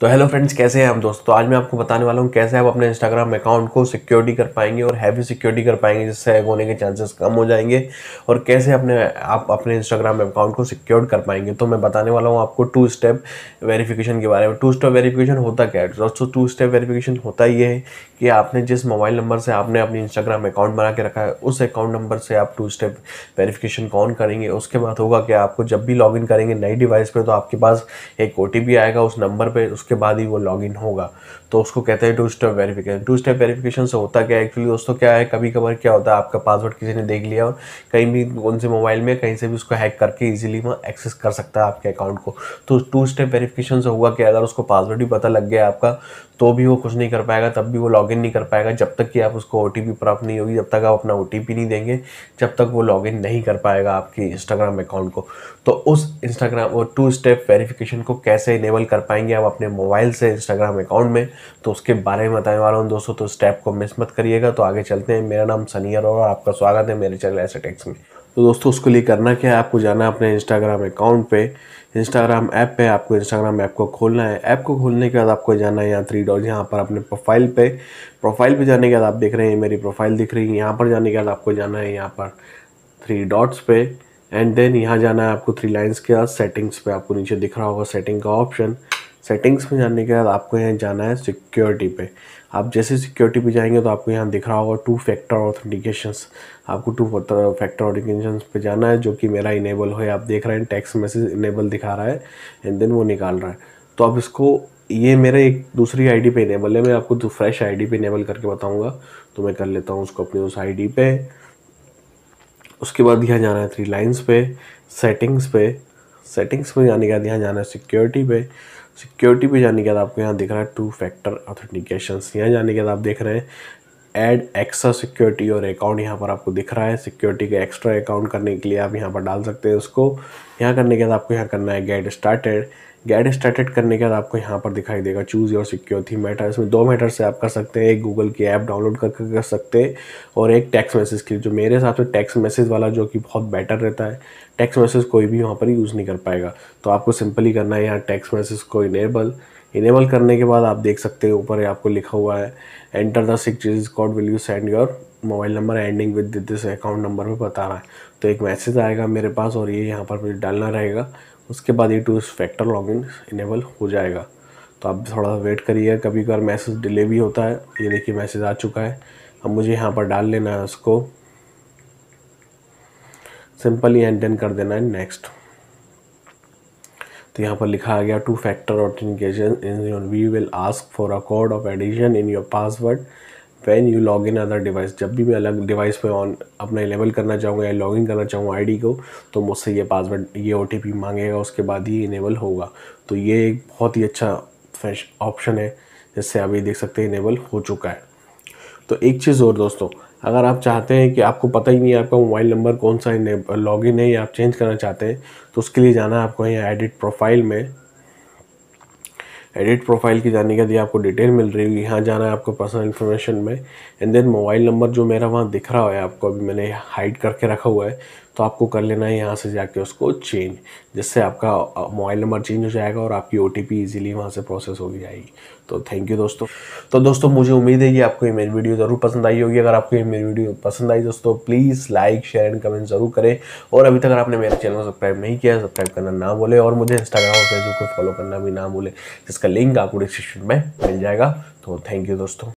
तो hello friends कैसे हैं हम दोस्तों तो आज मैं आपको बताने वाला हूँ कैसे आप अपने इंस्टाग्राम अकाउंट को सिक्योरिटी कर पाएंगे और हैवी सिक्योरिटी कर पाएंगे जिससे हैक होने के चांसेस कम हो जाएंगे और कैसे अपने आप अपने इंस्टाग्राम अकाउंट को सिक्योर कर पाएंगे तो मैं बताने वाला हूँ आपको टू स्टेप वेरीफिकेशन के बारे में टू स्टेप वेरीफिकेशन होता क्या है दोस्तों टू स्टेप वेरीफिकेशन होता ये है कि आपने जिस मोबाइल नंबर से आपने अपनी इंस्टाग्राम अकाउंट बना के रखा है उस अकाउंट नंबर से आप टू स्टेप वेरीफिकेशन कौन करेंगे उसके बाद होगा कि आपको जब भी लॉगिन करेंगे नई डिवाइस पर तो आपके पास एक ओ आएगा उस नंबर पर उस उसके बाद ही वो लॉग इन होगा तो उसको कहते हैं two step verification two step verification से होता क्या है एक्चुअली दोस्तों क्या है कभी कभार क्या होता है आपका पासवर्ड किसी ने देख लिया और कहीं भी कौन से मोबाइल में कहीं से भी उसको हैक करके ईजिली वहाँ एक्सेस कर सकता है आपके अकाउंट को तो टू स्टेप वेरिफिकेशन से होगा कि अगर उसको पासवर्ड ही पता लग गया आपका तो भी वो कुछ नहीं कर पाएगा तब भी वो इन नहीं कर पाएगा जब तक कि आप उसको ओ प्राप्त नहीं होगी जब तक आप अपना ओ नहीं देंगे जब तक वो इन नहीं कर पाएगा आपके इंस्टाग्राम अकाउंट को तो उस इंस्टाग्राम वो टू स्टेप वेरिफिकेशन को कैसे इनेबल कर पाएंगे आप अपने मोबाइल से इंस्टाग्राम अकाउंट में तो उसके बारे में बताने वाला हूँ दोस्तों तो स्टेप को मिस मत करिएगा तो आगे चलते हैं मेरा नाम सनी अरोड़ा और आपका स्वागत है मेरे चैनल ऐसे टेक्स में तो दोस्तों उसके लिए करना क्या है आपको जाना है अपने इंस्टाग्राम अकाउंट पे इंस्टाग्राम ऐप पे आपको इंस्टाग्राम ऐप को खोलना है ऐप को खोलने के बाद आपको जाना है यहाँ थ्री डॉट यहाँ पर अपने प्रोफाइल पे प्रोफाइल पे जाने के बाद आप देख रहे हैं मेरी प्रोफाइल दिख रही है यहाँ पर जाने के बाद आपको जाना है यहाँ पर थ्री डॉट्स पे एंड देन यहाँ जाना है आपको थ्री लाइन्स के बाद सेटिंग्स पे आपको नीचे दिख रहा होगा सेटिंग का ऑप्शन सेटिंग्स में जाने के बाद आपको यहाँ जाना है सिक्योरिटी पे आप जैसे सिक्योरिटी पे जाएंगे तो आपको यहाँ दिख रहा होगा टू फैक्टर ऑथेंटिकेशंस आपको टू फैक्टर ऑथेंटिकेशन पे जाना है जो कि मेरा इनेबल हो आप देख रहे हैं टेक्स्ट मैसेज इनेबल दिखा रहा है एंड देन वो निकाल रहा है तो आप इसको ये मेरे एक दूसरी आईडी पे इनेबल है मैं आपको तो फ्रेश आईडी पे इनेबल करके बताऊंगा तो मैं कर लेता हूँ उसको अपनी उस आईडी पे उसके बाद यहाँ जाना है थ्री लाइन्स पे सेटिंग्स पे सेटिंग्स पे जाने के बाद यहाँ जाना है सिक्योरिटी पे सिक्योरिटी पे जाने के बाद आपको यहाँ दिख रहा है टू फैक्टर ऑथेंटिकेशन यहाँ जाने के बाद आप देख रहे हैं ऐड एक्स्ट्रा सिक्योरिटी और अकाउंट यहाँ पर आपको दिख रहा है सिक्योरिटी का एक्स्ट्रा अकाउंट करने के लिए आप यहाँ पर डाल सकते हैं उसको यहाँ करने के बाद आपको यहाँ करना है गेट स्टार्टेड गेट स्टार्टेड करने के बाद आपको यहाँ पर दिखाई देगा चूज़ योर सिक्योरिटी मैटर इसमें दो मैटर से आप कर सकते हैं एक गूगल की ऐप डाउनलोड करके कर सकते हैं और एक टेक्स्ट मैसेज लिए जो मेरे हिसाब से टेक्स्ट मैसेज वाला जो कि बहुत बेटर रहता है टेक्स्ट मैसेज कोई भी वहाँ पर यूज़ नहीं कर पाएगा तो आपको सिंपली करना है यहाँ टेक्स्ट मैसेज को इनेबल इनेबल करने के बाद आप देख सकते हैं ऊपर आपको लिखा हुआ है enter the six digit code will you send your mobile number ending with this account number में बता रहा है तो एक मैसेज आएगा मेरे पास और ये यहाँ पर मुझे डालना रहेगा उसके बाद ये टू फैक्टर लॉगिन इनेबल हो जाएगा तो आप थोड़ा सा वेट करिए कभी कभार मैसेज डिले भी होता है ये देखिए मैसेज आ चुका है अब मुझे यहाँ पर डाल लेना है उसको सिंपली एंड देन कर देना है नेक्स्ट तो यहाँ पर लिखा गया two factor authentication we will ask for a code of addition in your password when you log in other device जब भी मैं अलग डिवाइस पे ऑन अपना इनेबल करना चाहूँगा या लॉग इन करना चाहूँगा आईडी को तो मुझसे ये पासवर्ड ये ओ मांगेगा उसके बाद ही इनेबल होगा तो ये एक बहुत ही अच्छा ऑप्शन है जिससे अभी देख सकते हैं इनेबल हो चुका है तो एक चीज़ और दोस्तों अगर आप चाहते हैं कि आपको पता ही नहीं है आपका मोबाइल नंबर कौन सा लॉग इन है या आप चेंज करना चाहते हैं तो उसके लिए जाना है आपको यहाँ एडिट प्रोफाइल में एडिट प्रोफाइल की जाने के लिए आपको डिटेल मिल रही होगी यहाँ जाना है आपको पर्सनल इन्फॉर्मेशन में एंड देन मोबाइल नंबर जो मेरा वहाँ दिख रहा है आपको अभी मैंने हाइड करके रखा हुआ है तो आपको कर लेना है यहाँ से जाके उसको चेंज जिससे आपका मोबाइल नंबर चेंज हो जाएगा और आपकी ओ टी पी ईजिली वहाँ से प्रोसेस होगी जाएगी तो थैंक यू दोस्तों तो दोस्तों मुझे उम्मीद है कि आपको ये मेरी वीडियो ज़रूर पसंद आई होगी अगर आपको ये मेरी वीडियो पसंद आई दोस्तों please like share and comment ज़रूर करें और अभी तक अगर आपने मेरे चैनल को सब्सक्राइब नहीं किया सब्सक्राइब करना ना बोले और मुझे इंस्टाग्राम और फेसबुक पर फॉलो करना भी ना बोले जिसका लिंक आपको डिस्क्रिप्शन में मिल जाएगा तो थैंक यू दोस्तों